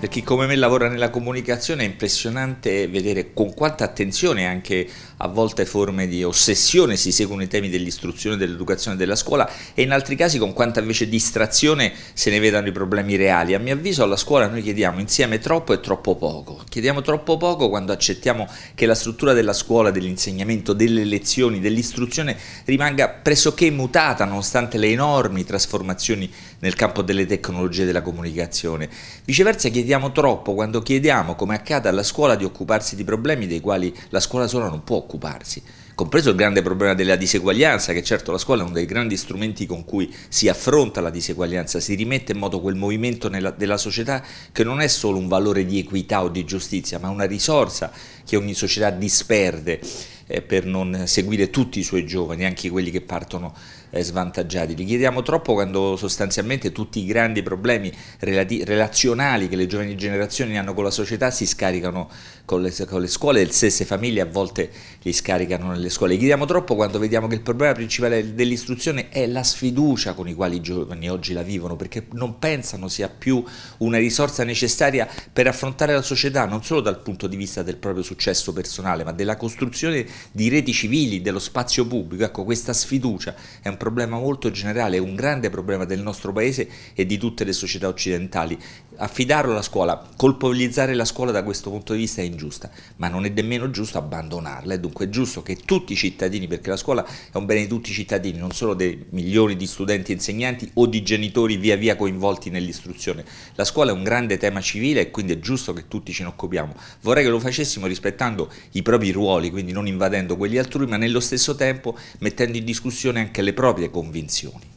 Per chi come me lavora nella comunicazione è impressionante vedere con quanta attenzione anche a volte forme di ossessione si seguono i temi dell'istruzione, dell'educazione della scuola e in altri casi con quanta invece distrazione se ne vedano i problemi reali. A mio avviso alla scuola noi chiediamo insieme troppo e troppo poco. Chiediamo troppo poco quando accettiamo che la struttura della scuola, dell'insegnamento, delle lezioni, dell'istruzione rimanga pressoché mutata nonostante le enormi trasformazioni nel campo delle tecnologie della comunicazione. Viceversa chiediamo chiediamo troppo, quando chiediamo, come accade alla scuola, di occuparsi di problemi dei quali la scuola sola non può occuparsi, compreso il grande problema della diseguaglianza, che certo la scuola è uno dei grandi strumenti con cui si affronta la diseguaglianza, si rimette in moto quel movimento nella, della società che non è solo un valore di equità o di giustizia, ma una risorsa che ogni società disperde eh, per non seguire tutti i suoi giovani, anche quelli che partono eh, svantaggiati. Li chiediamo troppo quando sostanzialmente tutti i grandi problemi relazionali che le giovani generazioni hanno con la società si scaricano con le, con le scuole, le stesse famiglie a volte li scaricano nelle scuole. Li chiediamo troppo quando vediamo che il problema principale dell'istruzione è la sfiducia con i quali i giovani oggi la vivono, perché non pensano sia più una risorsa necessaria per affrontare la società, non solo dal punto di vista del proprio successo personale, ma della costruzione di reti civili, dello spazio pubblico. Ecco, questa sfiducia è un problema molto generale, è un grande problema del nostro paese e di tutte le società occidentali. Affidarlo alla scuola, colpevolizzare la scuola da questo punto di vista è ingiusta, ma non è nemmeno giusto abbandonarla, è dunque giusto che tutti i cittadini, perché la scuola è un bene di tutti i cittadini, non solo dei milioni di studenti e insegnanti o di genitori via via coinvolti nell'istruzione. La scuola è un grande tema civile e quindi è giusto che tutti ce ne occupiamo. Vorrei che lo facessimo rispettando i propri ruoli, quindi non invadendo invadendo quelli altrui, ma nello stesso tempo mettendo in discussione anche le proprie convinzioni.